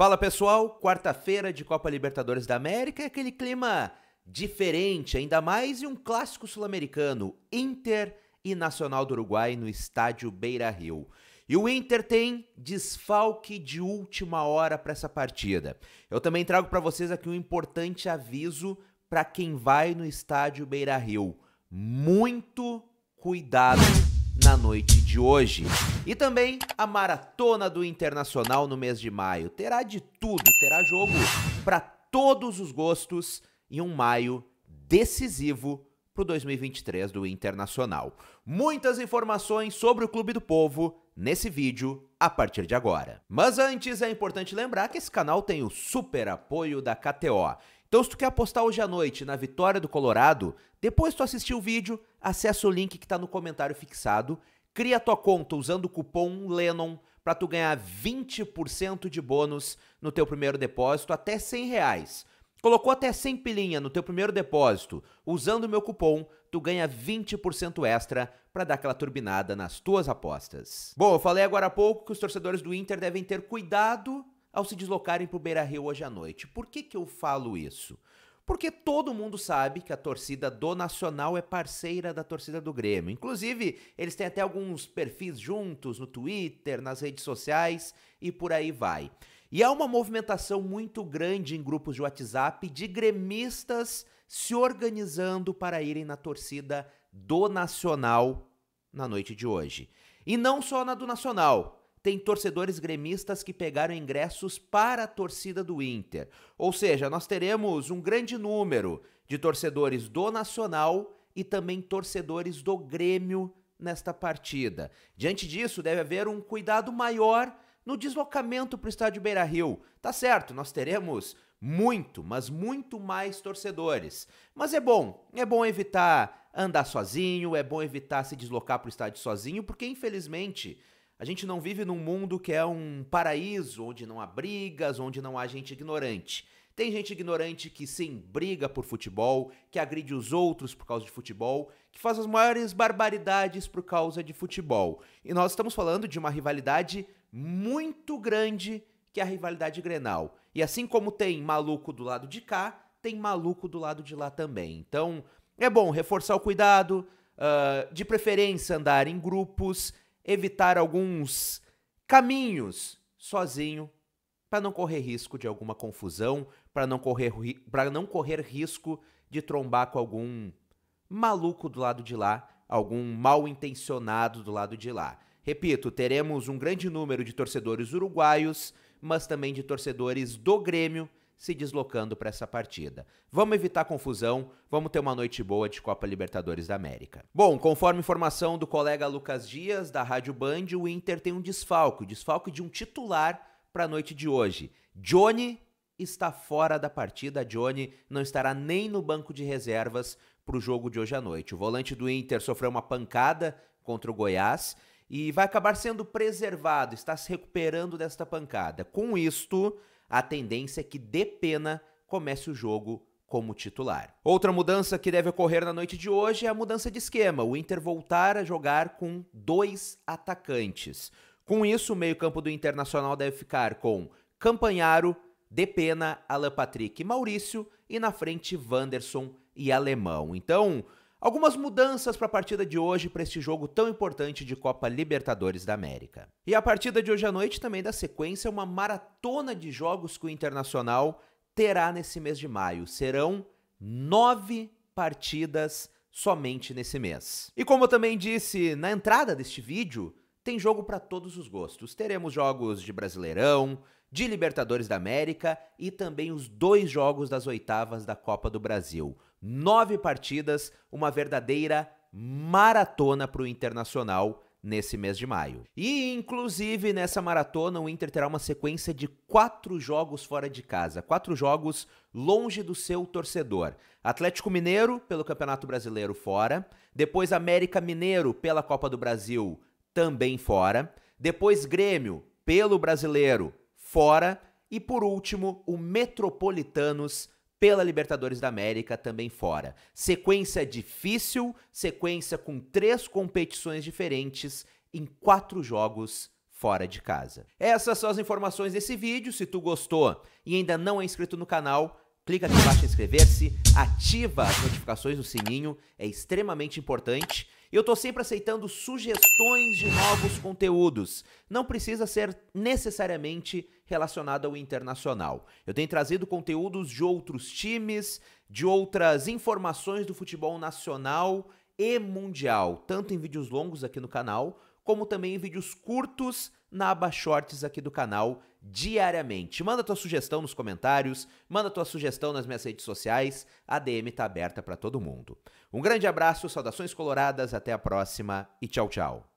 Fala pessoal, quarta-feira de Copa Libertadores da América, é aquele clima diferente, ainda mais em um clássico sul-americano, Inter e Nacional do Uruguai no estádio Beira Rio. E o Inter tem desfalque de última hora para essa partida. Eu também trago para vocês aqui um importante aviso para quem vai no estádio Beira Rio. Muito cuidado na noite de hoje. E também a maratona do Internacional no mês de maio. Terá de tudo, terá jogo para todos os gostos e um maio decisivo para o 2023 do Internacional. Muitas informações sobre o Clube do Povo nesse vídeo a partir de agora. Mas antes é importante lembrar que esse canal tem o super apoio da KTO. Então, se tu quer apostar hoje à noite na vitória do Colorado, depois tu assistir o vídeo, acessa o link que está no comentário fixado, cria tua conta usando o cupom LENNON para tu ganhar 20% de bônus no teu primeiro depósito até 100 reais. Colocou até 100 pilinha no teu primeiro depósito, usando o meu cupom, tu ganha 20% extra para dar aquela turbinada nas tuas apostas. Bom, eu falei agora há pouco que os torcedores do Inter devem ter cuidado ao se deslocarem para o Beira Rio hoje à noite. Por que, que eu falo isso? Porque todo mundo sabe que a torcida do Nacional é parceira da torcida do Grêmio. Inclusive, eles têm até alguns perfis juntos no Twitter, nas redes sociais e por aí vai. E há uma movimentação muito grande em grupos de WhatsApp de gremistas se organizando para irem na torcida do Nacional na noite de hoje. E não só na do Nacional, tem torcedores gremistas que pegaram ingressos para a torcida do Inter. Ou seja, nós teremos um grande número de torcedores do Nacional e também torcedores do Grêmio nesta partida. Diante disso, deve haver um cuidado maior no deslocamento para o estádio Beira Rio. Tá certo, nós teremos muito, mas muito mais torcedores. Mas é bom, é bom evitar andar sozinho, é bom evitar se deslocar para o estádio sozinho, porque infelizmente a gente não vive num mundo que é um paraíso, onde não há brigas, onde não há gente ignorante. Tem gente ignorante que sim briga por futebol, que agride os outros por causa de futebol, que faz as maiores barbaridades por causa de futebol. E nós estamos falando de uma rivalidade muito grande, que é a rivalidade Grenal. E assim como tem maluco do lado de cá, tem maluco do lado de lá também. Então, é bom reforçar o cuidado, uh, de preferência andar em grupos, evitar alguns caminhos sozinho para não correr risco de alguma confusão, para não correr para não correr risco de trombar com algum maluco do lado de lá, algum mal intencionado do lado de lá. Repito, teremos um grande número de torcedores uruguaios, mas também de torcedores do Grêmio se deslocando para essa partida. Vamos evitar confusão, vamos ter uma noite boa de Copa Libertadores da América. Bom, conforme informação do colega Lucas Dias, da Rádio Band, o Inter tem um desfalque, desfalque de um titular para a noite de hoje. Johnny está fora da partida, Johnny não estará nem no banco de reservas para o jogo de hoje à noite. O volante do Inter sofreu uma pancada contra o Goiás e vai acabar sendo preservado, está se recuperando desta pancada. Com isto, a tendência é que De Pena comece o jogo como titular. Outra mudança que deve ocorrer na noite de hoje é a mudança de esquema, o Inter voltar a jogar com dois atacantes. Com isso, o meio-campo do Internacional deve ficar com Campanharo, Depena, Alan Patrick e Maurício, e na frente Wanderson e Alemão. Então, Algumas mudanças para a partida de hoje para este jogo tão importante de Copa Libertadores da América. E a partida de hoje à noite também dá sequência a uma maratona de jogos que o Internacional terá nesse mês de maio. Serão nove partidas somente nesse mês. E como eu também disse na entrada deste vídeo, tem jogo para todos os gostos. Teremos jogos de Brasileirão, de Libertadores da América e também os dois jogos das oitavas da Copa do Brasil. Nove partidas, uma verdadeira maratona para o Internacional nesse mês de maio. E, inclusive, nessa maratona, o Inter terá uma sequência de quatro jogos fora de casa, quatro jogos longe do seu torcedor. Atlético Mineiro, pelo Campeonato Brasileiro, fora. Depois, América Mineiro, pela Copa do Brasil, também fora. Depois, Grêmio, pelo Brasileiro, fora. E, por último, o Metropolitanos, pela Libertadores da América também fora. Sequência difícil, sequência com três competições diferentes em quatro jogos fora de casa. Essas são as informações desse vídeo. Se tu gostou e ainda não é inscrito no canal, clica aqui embaixo em inscrever-se, ativa as notificações do sininho, é extremamente importante. E Eu estou sempre aceitando sugestões de novos conteúdos. Não precisa ser necessariamente relacionado ao internacional. Eu tenho trazido conteúdos de outros times, de outras informações do futebol nacional e mundial, tanto em vídeos longos aqui no canal, como também em vídeos curtos na aba Shorts aqui do canal diariamente. Manda tua sugestão nos comentários, manda tua sugestão nas minhas redes sociais, a DM tá aberta para todo mundo. Um grande abraço, saudações coloradas, até a próxima e tchau, tchau.